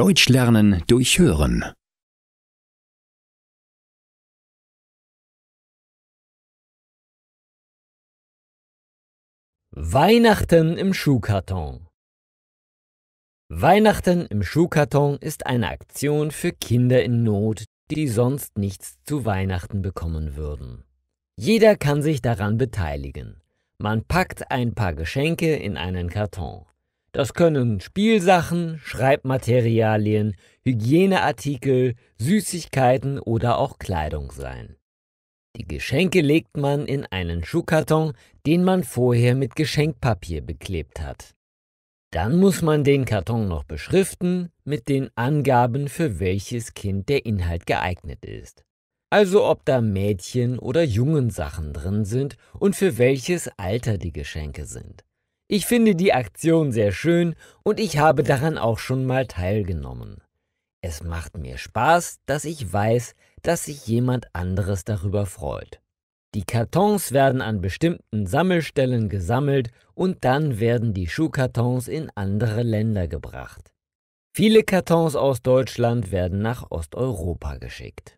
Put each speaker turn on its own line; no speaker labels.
Deutsch lernen durch Hören. Weihnachten im
Schuhkarton Weihnachten im Schuhkarton ist eine Aktion für Kinder in Not, die sonst nichts zu Weihnachten bekommen würden. Jeder kann sich daran beteiligen. Man packt ein paar Geschenke in einen Karton. Das können Spielsachen, Schreibmaterialien, Hygieneartikel, Süßigkeiten oder auch Kleidung sein. Die Geschenke legt man in einen Schuhkarton, den man vorher mit Geschenkpapier beklebt hat. Dann muss man den Karton noch beschriften mit den Angaben, für welches Kind der Inhalt geeignet ist. Also ob da Mädchen- oder Jungensachen drin sind und für welches Alter die Geschenke sind. Ich finde die Aktion sehr schön und ich habe daran auch schon mal teilgenommen. Es macht mir Spaß, dass ich weiß, dass sich jemand anderes darüber freut. Die Kartons werden an bestimmten Sammelstellen gesammelt und dann werden die Schuhkartons in andere Länder gebracht. Viele Kartons aus Deutschland werden nach Osteuropa geschickt.